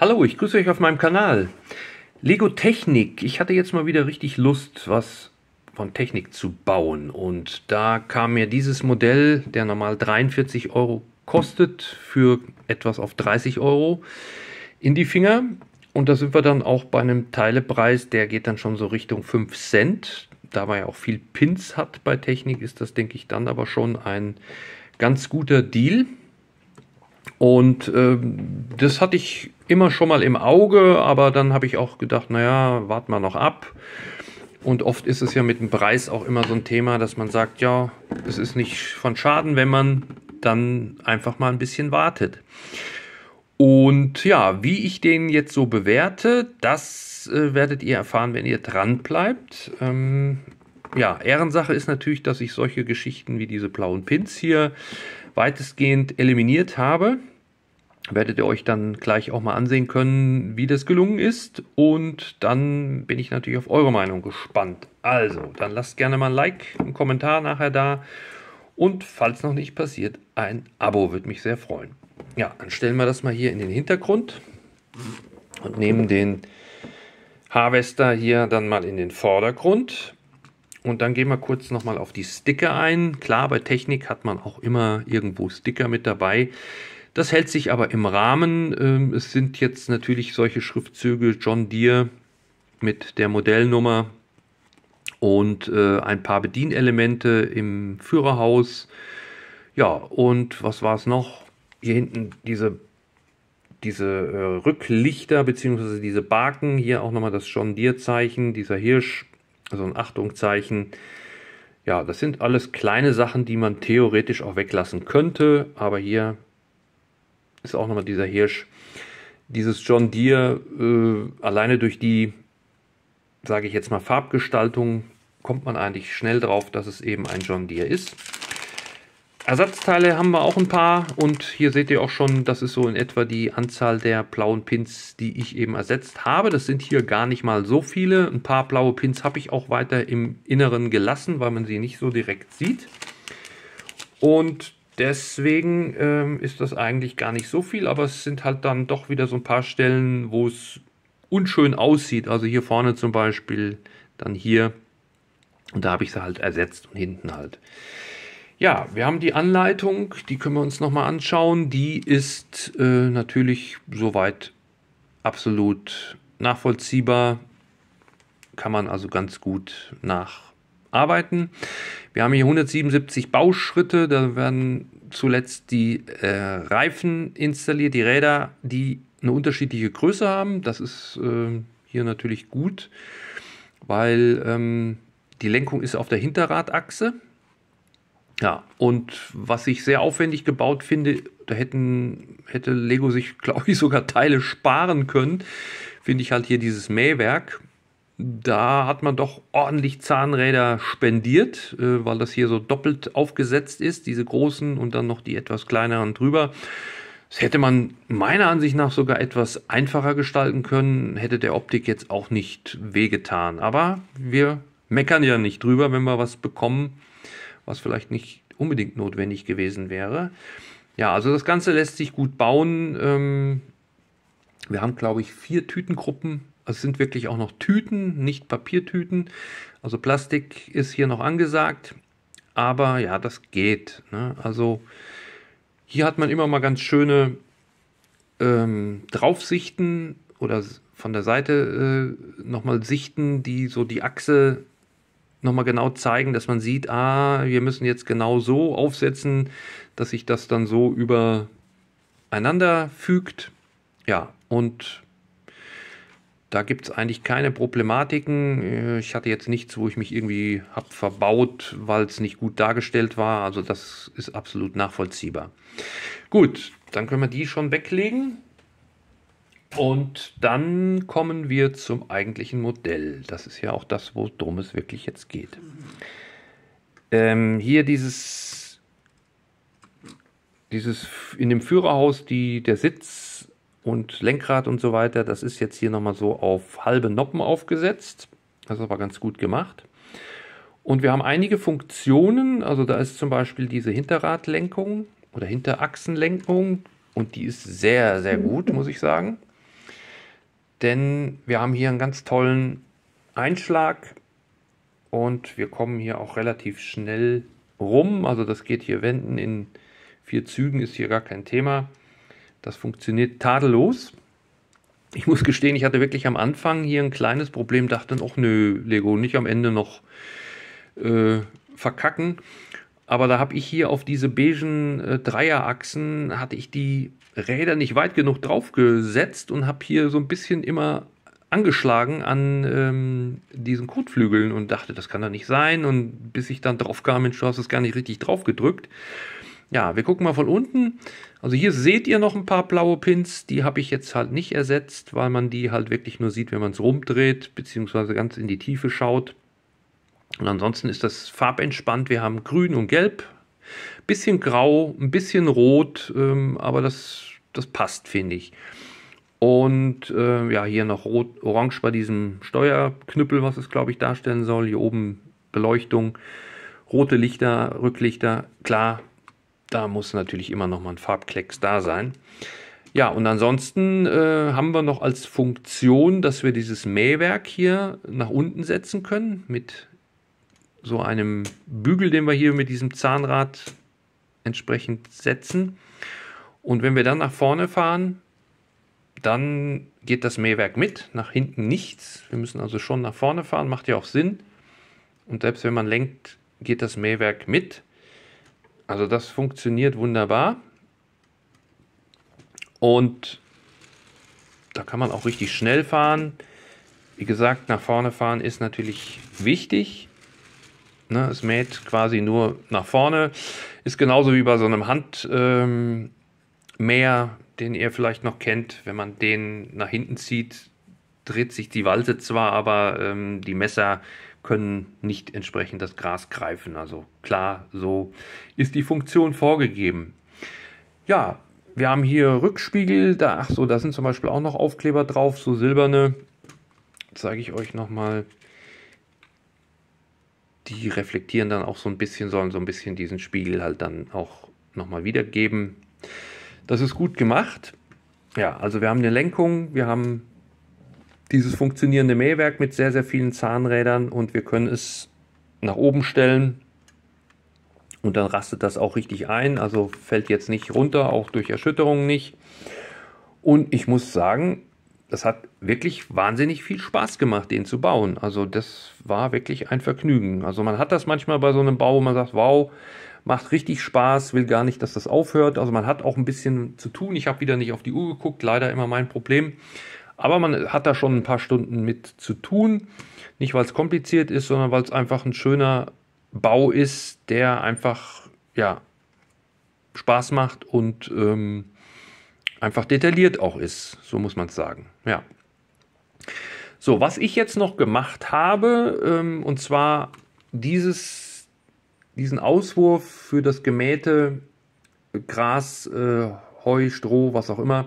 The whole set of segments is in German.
Hallo, ich grüße euch auf meinem Kanal. Lego Technik. Ich hatte jetzt mal wieder richtig Lust, was von Technik zu bauen. Und da kam mir dieses Modell, der normal 43 Euro kostet, für etwas auf 30 Euro in die Finger. Und da sind wir dann auch bei einem Teilepreis, der geht dann schon so Richtung 5 Cent. Da man ja auch viel Pins hat bei Technik, ist das, denke ich, dann aber schon ein ganz guter Deal. Und ähm, das hatte ich immer schon mal im Auge, aber dann habe ich auch gedacht, naja, warten mal noch ab. Und oft ist es ja mit dem Preis auch immer so ein Thema, dass man sagt, ja, es ist nicht von Schaden, wenn man dann einfach mal ein bisschen wartet. Und ja, wie ich den jetzt so bewerte, das äh, werdet ihr erfahren, wenn ihr dran bleibt. Ähm, ja, Ehrensache ist natürlich, dass ich solche Geschichten wie diese blauen Pins hier weitestgehend eliminiert habe. Werdet ihr euch dann gleich auch mal ansehen können, wie das gelungen ist. Und dann bin ich natürlich auf eure Meinung gespannt. Also, dann lasst gerne mal ein Like, einen Kommentar nachher da. Und falls noch nicht passiert, ein Abo würde mich sehr freuen. Ja, dann stellen wir das mal hier in den Hintergrund und nehmen den Harvester hier dann mal in den Vordergrund und dann gehen wir kurz nochmal auf die Sticker ein. Klar, bei Technik hat man auch immer irgendwo Sticker mit dabei. Das hält sich aber im Rahmen. Ähm, es sind jetzt natürlich solche Schriftzüge John Deere mit der Modellnummer und äh, ein paar Bedienelemente im Führerhaus. Ja, und was war es noch? Hier hinten diese, diese äh, Rücklichter bzw. diese Baken. Hier auch nochmal das John Deere-Zeichen, dieser Hirsch also ein Achtungzeichen. Ja, das sind alles kleine Sachen, die man theoretisch auch weglassen könnte, aber hier ist auch nochmal dieser Hirsch. Dieses John Deere, äh, alleine durch die, sage ich jetzt mal, Farbgestaltung, kommt man eigentlich schnell drauf, dass es eben ein John Deere ist. Ersatzteile haben wir auch ein paar und hier seht ihr auch schon, das ist so in etwa die Anzahl der blauen Pins, die ich eben ersetzt habe. Das sind hier gar nicht mal so viele. Ein paar blaue Pins habe ich auch weiter im Inneren gelassen, weil man sie nicht so direkt sieht. Und deswegen ähm, ist das eigentlich gar nicht so viel, aber es sind halt dann doch wieder so ein paar Stellen, wo es unschön aussieht. Also hier vorne zum Beispiel, dann hier. Und da habe ich sie halt ersetzt und hinten halt. Ja, wir haben die Anleitung, die können wir uns nochmal anschauen. Die ist äh, natürlich soweit absolut nachvollziehbar, kann man also ganz gut nacharbeiten. Wir haben hier 177 Bauschritte, da werden zuletzt die äh, Reifen installiert, die Räder, die eine unterschiedliche Größe haben. Das ist äh, hier natürlich gut, weil ähm, die Lenkung ist auf der Hinterradachse. Ja, und was ich sehr aufwendig gebaut finde, da hätten, hätte Lego sich, glaube ich, sogar Teile sparen können, finde ich halt hier dieses Mähwerk. Da hat man doch ordentlich Zahnräder spendiert, äh, weil das hier so doppelt aufgesetzt ist, diese großen und dann noch die etwas kleineren drüber. Das hätte man meiner Ansicht nach sogar etwas einfacher gestalten können, hätte der Optik jetzt auch nicht wehgetan. Aber wir meckern ja nicht drüber, wenn wir was bekommen, was vielleicht nicht unbedingt notwendig gewesen wäre. Ja, also das Ganze lässt sich gut bauen. Ähm, wir haben, glaube ich, vier Tütengruppen. es sind wirklich auch noch Tüten, nicht Papiertüten. Also Plastik ist hier noch angesagt. Aber ja, das geht. Ne? Also hier hat man immer mal ganz schöne ähm, Draufsichten oder von der Seite äh, nochmal Sichten, die so die Achse nochmal genau zeigen, dass man sieht, ah, wir müssen jetzt genau so aufsetzen, dass sich das dann so übereinander fügt. Ja, und da gibt es eigentlich keine Problematiken. Äh, ich hatte jetzt nichts, wo ich mich irgendwie habe verbaut, weil es nicht gut dargestellt war. Also das ist absolut nachvollziehbar. Gut, dann können wir die schon weglegen. Und dann kommen wir zum eigentlichen Modell. Das ist ja auch das, worum es wirklich jetzt geht. Ähm, hier dieses, dieses in dem Führerhaus die, der Sitz und Lenkrad und so weiter, das ist jetzt hier nochmal so auf halbe Noppen aufgesetzt. Das ist aber ganz gut gemacht. Und wir haben einige Funktionen, also da ist zum Beispiel diese Hinterradlenkung oder Hinterachsenlenkung und die ist sehr, sehr gut, muss ich sagen denn wir haben hier einen ganz tollen Einschlag und wir kommen hier auch relativ schnell rum. Also das geht hier wenden in vier Zügen, ist hier gar kein Thema. Das funktioniert tadellos. Ich muss gestehen, ich hatte wirklich am Anfang hier ein kleines Problem, dachte, ach nö, Lego, nicht am Ende noch äh, verkacken. Aber da habe ich hier auf diese beigen äh, Dreierachsen, hatte ich die Räder nicht weit genug draufgesetzt und habe hier so ein bisschen immer angeschlagen an ähm, diesen Kotflügeln und dachte, das kann doch nicht sein. Und bis ich dann drauf kam, Mensch, du hast es gar nicht richtig drauf gedrückt. Ja, wir gucken mal von unten. Also hier seht ihr noch ein paar blaue Pins. Die habe ich jetzt halt nicht ersetzt, weil man die halt wirklich nur sieht, wenn man es rumdreht, beziehungsweise ganz in die Tiefe schaut. Und ansonsten ist das farbentspannt. Wir haben grün und gelb bisschen grau, ein bisschen rot, ähm, aber das, das passt, finde ich. Und äh, ja, hier noch rot, orange bei diesem Steuerknüppel, was es glaube ich darstellen soll. Hier oben Beleuchtung, rote Lichter, Rücklichter. Klar, da muss natürlich immer noch mal ein Farbklecks da sein. Ja, und ansonsten äh, haben wir noch als Funktion, dass wir dieses Mähwerk hier nach unten setzen können mit so einem Bügel, den wir hier mit diesem Zahnrad entsprechend setzen. Und wenn wir dann nach vorne fahren, dann geht das Mähwerk mit, nach hinten nichts. Wir müssen also schon nach vorne fahren, macht ja auch Sinn. Und selbst wenn man lenkt, geht das Mähwerk mit. Also das funktioniert wunderbar. Und da kann man auch richtig schnell fahren. Wie gesagt, nach vorne fahren ist natürlich wichtig. Ne? Es mäht quasi nur nach vorne. Ist genauso wie bei so einem Handmäher, ähm, den ihr vielleicht noch kennt. Wenn man den nach hinten zieht, dreht sich die Walze zwar, aber ähm, die Messer können nicht entsprechend das Gras greifen. Also klar, so ist die Funktion vorgegeben. Ja, wir haben hier Rückspiegel. Da, ach so, da sind zum Beispiel auch noch Aufkleber drauf, so silberne. Zeige ich euch nochmal. mal die reflektieren dann auch so ein bisschen, sollen so ein bisschen diesen Spiegel halt dann auch nochmal wiedergeben. Das ist gut gemacht. Ja, also wir haben eine Lenkung, wir haben dieses funktionierende Mähwerk mit sehr, sehr vielen Zahnrädern und wir können es nach oben stellen und dann rastet das auch richtig ein, also fällt jetzt nicht runter, auch durch Erschütterungen nicht. Und ich muss sagen, das hat wirklich wahnsinnig viel Spaß gemacht, den zu bauen. Also das war wirklich ein Vergnügen. Also man hat das manchmal bei so einem Bau, wo man sagt, wow, macht richtig Spaß, will gar nicht, dass das aufhört. Also man hat auch ein bisschen zu tun. Ich habe wieder nicht auf die Uhr geguckt, leider immer mein Problem. Aber man hat da schon ein paar Stunden mit zu tun. Nicht, weil es kompliziert ist, sondern weil es einfach ein schöner Bau ist, der einfach, ja, Spaß macht und ähm, einfach detailliert auch ist. So muss man es sagen. Ja. So, was ich jetzt noch gemacht habe, ähm, und zwar dieses, diesen Auswurf für das gemähte äh, Gras, äh, Heu, Stroh, was auch immer,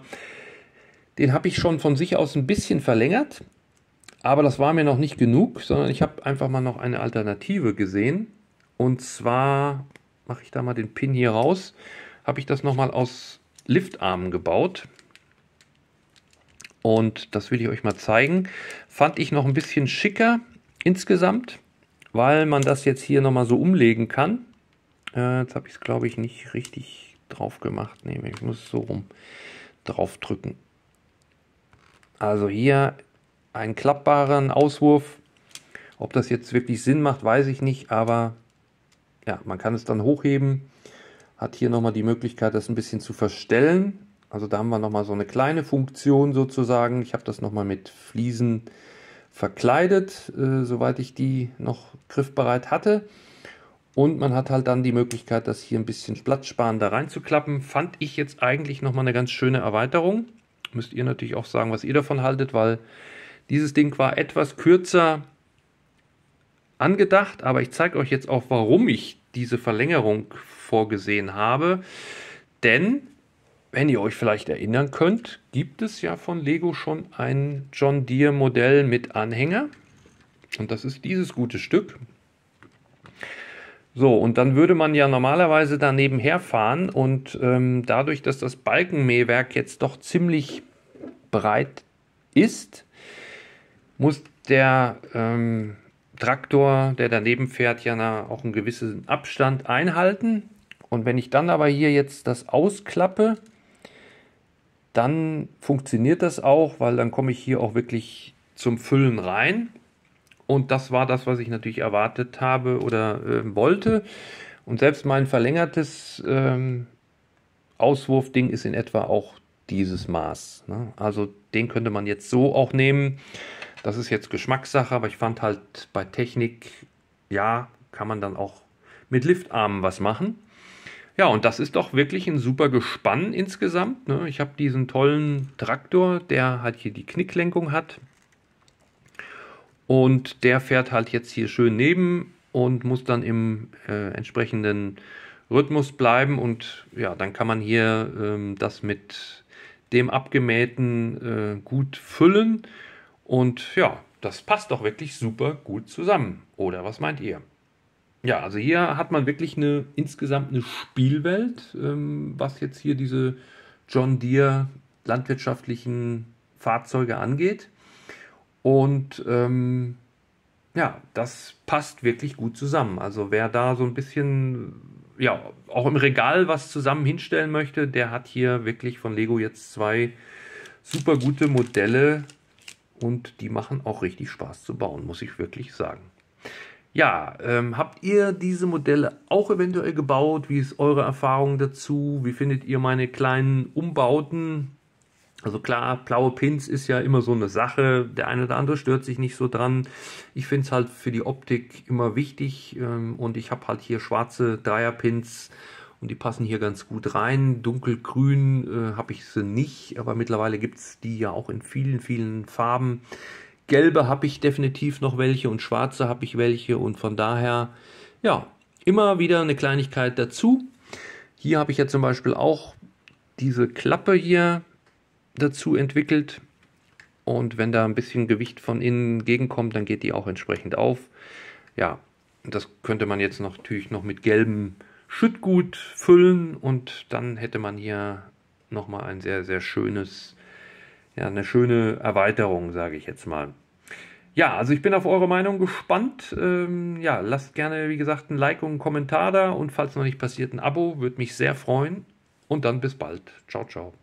den habe ich schon von sich aus ein bisschen verlängert. Aber das war mir noch nicht genug, sondern ich habe einfach mal noch eine Alternative gesehen. Und zwar mache ich da mal den Pin hier raus. Habe ich das nochmal aus Liftarmen gebaut. Und das will ich euch mal zeigen. Fand ich noch ein bisschen schicker insgesamt, weil man das jetzt hier nochmal so umlegen kann. Äh, jetzt habe ich es, glaube ich, nicht richtig drauf gemacht. Nee, ich muss so rum drauf drücken. Also hier einen klappbaren Auswurf. Ob das jetzt wirklich Sinn macht, weiß ich nicht, aber ja, man kann es dann hochheben hat hier nochmal die Möglichkeit, das ein bisschen zu verstellen. Also da haben wir nochmal so eine kleine Funktion sozusagen. Ich habe das nochmal mit Fliesen verkleidet, äh, soweit ich die noch griffbereit hatte. Und man hat halt dann die Möglichkeit, das hier ein bisschen platzsparender reinzuklappen. Fand ich jetzt eigentlich nochmal eine ganz schöne Erweiterung. Müsst ihr natürlich auch sagen, was ihr davon haltet, weil dieses Ding war etwas kürzer angedacht. Aber ich zeige euch jetzt auch, warum ich diese Verlängerung vorgesehen habe. Denn, wenn ihr euch vielleicht erinnern könnt, gibt es ja von Lego schon ein John Deere Modell mit Anhänger. Und das ist dieses gute Stück. So, und dann würde man ja normalerweise daneben herfahren und ähm, dadurch, dass das Balkenmähwerk jetzt doch ziemlich breit ist, muss der ähm, Traktor, der daneben fährt, ja auch einen gewissen Abstand einhalten. Und wenn ich dann aber hier jetzt das ausklappe, dann funktioniert das auch, weil dann komme ich hier auch wirklich zum Füllen rein. Und das war das, was ich natürlich erwartet habe oder äh, wollte. Und selbst mein verlängertes ähm, Auswurfding ist in etwa auch dieses Maß. Ne? Also den könnte man jetzt so auch nehmen. Das ist jetzt Geschmackssache, aber ich fand halt bei Technik, ja, kann man dann auch mit Liftarmen was machen. Ja, und das ist doch wirklich ein super Gespann insgesamt. Ne? Ich habe diesen tollen Traktor, der halt hier die Knicklenkung hat. Und der fährt halt jetzt hier schön neben und muss dann im äh, entsprechenden Rhythmus bleiben. Und ja, dann kann man hier ähm, das mit dem Abgemähten äh, gut füllen. Und ja, das passt doch wirklich super gut zusammen. Oder was meint ihr? Ja, also hier hat man wirklich eine insgesamt eine Spielwelt, ähm, was jetzt hier diese John Deere landwirtschaftlichen Fahrzeuge angeht. Und ähm, ja, das passt wirklich gut zusammen. Also wer da so ein bisschen, ja, auch im Regal was zusammen hinstellen möchte, der hat hier wirklich von Lego jetzt zwei super gute Modelle und die machen auch richtig Spaß zu bauen, muss ich wirklich sagen. Ja, ähm, habt ihr diese Modelle auch eventuell gebaut? Wie ist eure Erfahrung dazu? Wie findet ihr meine kleinen Umbauten? Also klar, blaue Pins ist ja immer so eine Sache. Der eine oder andere stört sich nicht so dran. Ich finde es halt für die Optik immer wichtig. Ähm, und ich habe halt hier schwarze Dreierpins und die passen hier ganz gut rein. Dunkelgrün äh, habe ich sie nicht, aber mittlerweile gibt es die ja auch in vielen, vielen Farben gelbe habe ich definitiv noch welche und schwarze habe ich welche und von daher, ja, immer wieder eine Kleinigkeit dazu. Hier habe ich ja zum Beispiel auch diese Klappe hier dazu entwickelt. Und wenn da ein bisschen Gewicht von innen gegenkommt, dann geht die auch entsprechend auf. Ja, das könnte man jetzt noch, natürlich noch mit gelbem Schüttgut füllen und dann hätte man hier nochmal ein sehr, sehr schönes, ja, eine schöne Erweiterung, sage ich jetzt mal. Ja, also ich bin auf eure Meinung gespannt. Ähm, ja, lasst gerne, wie gesagt, ein Like und einen Kommentar da und falls noch nicht passiert, ein Abo, würde mich sehr freuen. Und dann bis bald. Ciao, ciao.